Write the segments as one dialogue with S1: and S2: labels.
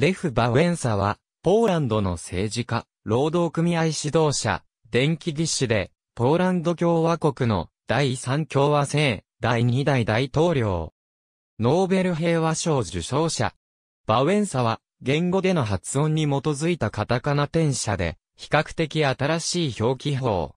S1: レフ・バウェンサは、ポーランドの政治家、労働組合指導者、電気技師で、ポーランド共和国の第3共和制、第2代大統領。ノーベル平和賞受賞者。バウェンサは、言語での発音に基づいたカタカナ転写で、比較的新しい表記法。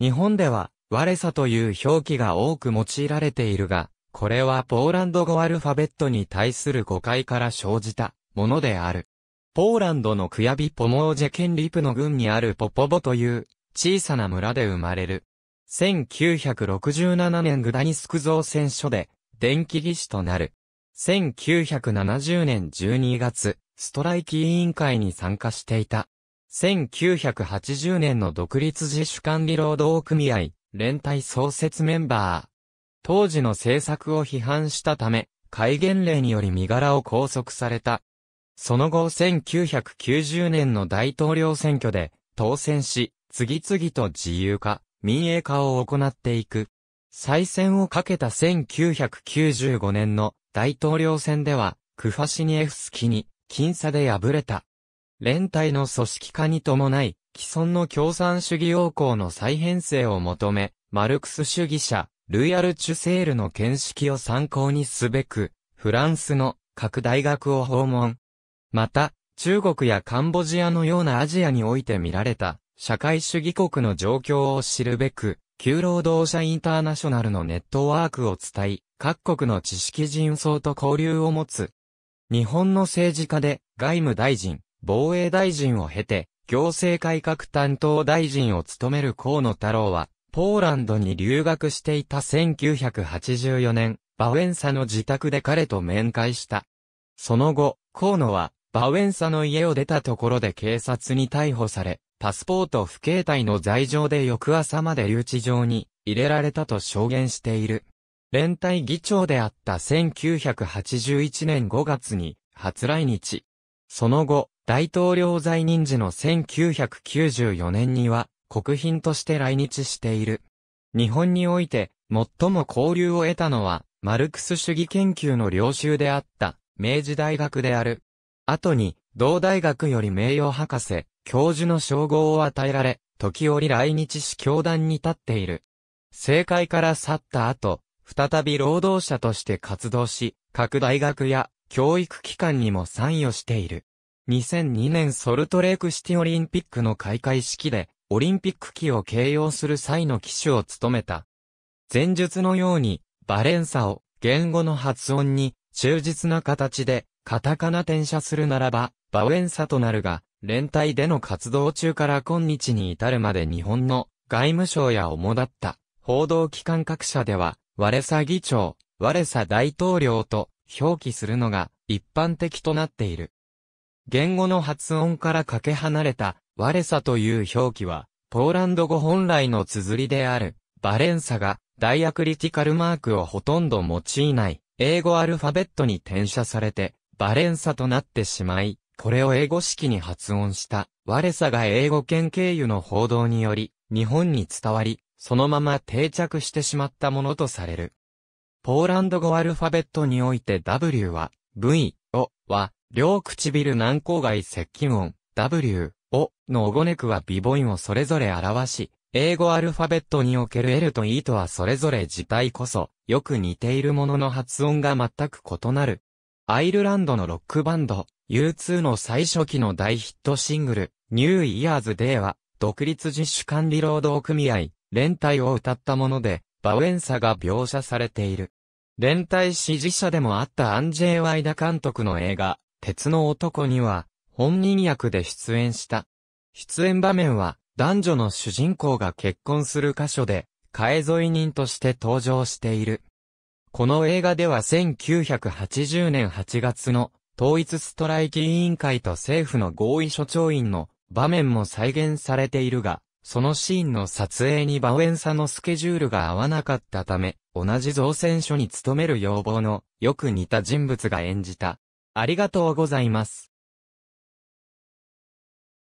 S1: 日本では、我さという表記が多く用いられているが、これはポーランド語アルファベットに対する誤解から生じたものである。ポーランドのクヤビ・ポモージェケンリプの郡にあるポポボという小さな村で生まれる。1967年グダニスク造船所で電気技師となる。1970年12月、ストライキ委員会に参加していた。1980年の独立自主管理労働組合、連帯創設メンバー。当時の政策を批判したため、戒厳令により身柄を拘束された。その後1990年の大統領選挙で当選し、次々と自由化、民営化を行っていく。再選をかけた1995年の大統領選では、クファシニエフスキに、僅差で敗れた。連帯の組織化に伴い、既存の共産主義要項の再編成を求め、マルクス主義者、ルイアル・チュセールの見識を参考にすべく、フランスの各大学を訪問、また、中国やカンボジアのようなアジアにおいて見られた、社会主義国の状況を知るべく、旧労働者インターナショナルのネットワークを伝い、各国の知識人層と交流を持つ。日本の政治家で、外務大臣、防衛大臣を経て、行政改革担当大臣を務める河野太郎は、ポーランドに留学していた1984年、バウェンサの自宅で彼と面会した。その後、河野は、バウエンサの家を出たところで警察に逮捕され、パスポート不携帯の罪状で翌朝まで留置場に入れられたと証言している。連帯議長であった1981年5月に初来日。その後、大統領在任時の1994年には国賓として来日している。日本において最も交流を得たのはマルクス主義研究の領収であった明治大学である。後に、同大学より名誉博士、教授の称号を与えられ、時折来日し教団に立っている。政界から去った後、再び労働者として活動し、各大学や教育機関にも参与している。2002年ソルトレークシティオリンピックの開会式で、オリンピック旗を掲揚する際の旗手を務めた。前述のように、バレンサを言語の発音に忠実な形で、カタカナ転写するならば、バウエンサとなるが、連帯での活動中から今日に至るまで日本の外務省や主だった報道機関各社では、我さ議長、我さ大統領と表記するのが一般的となっている。言語の発音からかけ離れた我さという表記は、ポーランド語本来の綴りであるバレンサがダイアクリティカルマークをほとんど用いない英語アルファベットに転写されて、バレンサとなってしまい、これを英語式に発音した、我さが英語圏経由の報道により、日本に伝わり、そのまま定着してしまったものとされる。ポーランド語アルファベットにおいて W は、V、O は、両唇軟口外接近音、W、O のおごねくは微母音をそれぞれ表し、英語アルファベットにおける L と E とはそれぞれ自体こそ、よく似ているものの発音が全く異なる。アイルランドのロックバンド、U2 の最初期の大ヒットシングル、ニューイヤーズデ y は、独立自主管理労働組合、連帯を歌ったもので、バウエンサが描写されている。連帯支持者でもあったアンジェイ・ワイダ監督の映画、鉄の男には、本人役で出演した。出演場面は、男女の主人公が結婚する箇所で、替え添い人として登場している。この映画では1980年8月の統一ストライキ委員会と政府の合意所長員の場面も再現されているが、そのシーンの撮影にバウエンサのスケジュールが合わなかったため、同じ造船所に勤める要望のよく似た人物が演じた。ありがとうございます。